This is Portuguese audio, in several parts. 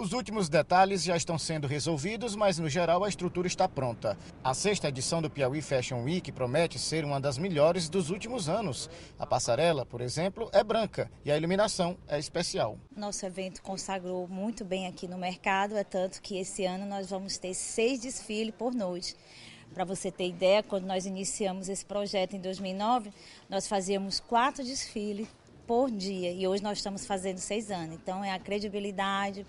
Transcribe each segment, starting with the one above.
Os últimos detalhes já estão sendo resolvidos, mas no geral a estrutura está pronta. A sexta edição do Piauí Fashion Week promete ser uma das melhores dos últimos anos. A passarela, por exemplo, é branca e a iluminação é especial. Nosso evento consagrou muito bem aqui no mercado, é tanto que esse ano nós vamos ter seis desfiles por noite. Para você ter ideia, quando nós iniciamos esse projeto em 2009, nós fazíamos quatro desfiles por dia e hoje nós estamos fazendo seis anos. Então é a credibilidade,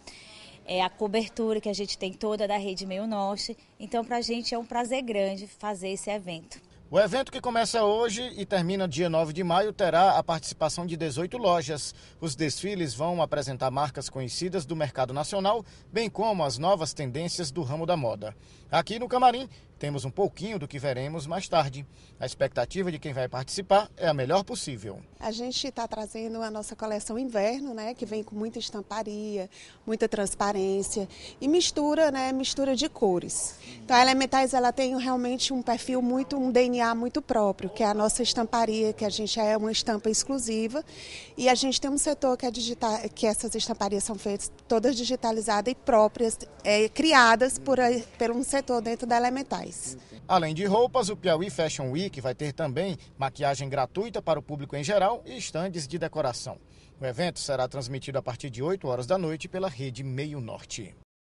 é, a cobertura que a gente tem toda da Rede Meio Norte. Então, para a gente é um prazer grande fazer esse evento. O evento que começa hoje e termina dia 9 de maio terá a participação de 18 lojas. Os desfiles vão apresentar marcas conhecidas do mercado nacional, bem como as novas tendências do ramo da moda. Aqui no Camarim, temos um pouquinho do que veremos mais tarde. A expectativa de quem vai participar é a melhor possível. A gente está trazendo a nossa coleção inverno, né, que vem com muita estamparia, muita transparência e mistura, né, mistura de cores. Então, a Elementais ela tem realmente um perfil muito, um DNA muito próprio, que é a nossa estamparia, que a gente é uma estampa exclusiva e a gente tem um setor que é digital, que essas estamparias são feitas todas digitalizadas e próprias, é, criadas por, por um setor dentro da Elementais. Além de roupas, o Piauí Fashion Week vai ter também maquiagem gratuita para o público em geral e estandes de decoração. O evento será transmitido a partir de 8 horas da noite pela rede Meio Norte.